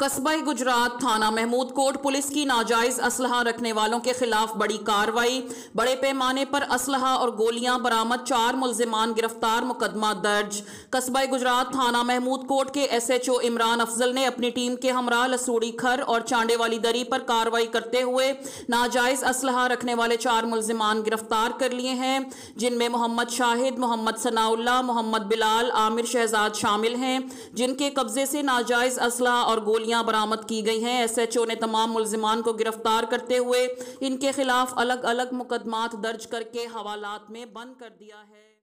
कस्बाई गुजरात थाना Mahmood coat police की नाजायज असलहा रखने वालों के खिलाफ बड़ी कार्रवाई बड़े पैमाने पर असलहा और गोलियां बरामद चार मुलजमान गिरफ्तार मुकदमा दर्ज कस्बाई गुजरात थाना महमूद कोट के S H O Imran Afzal ने अपनी टीम के हमरा लसूड़ी खर और चांडे वाली दरी पर कार्रवाई करते हुए नाजायज असलहा रखने वाले चार मुलजमान गिरफ्तार कर लिए हैं जिनमें मोहम्मद शाहिद मोहम्मद सनाउल्ला मोहम्मद बिलाल आमिर शहजाद शामिल हैं जिनके कब्जे से नाजायज असलहा और गोली गोलियां बरामद की गई हैं एसएचओ ने तमाम मुलजमान को गिरफ्तार करते हुए इनके खिलाफ अलग अलग मुकदमात दर्ज करके हवालात में बंद कर दिया है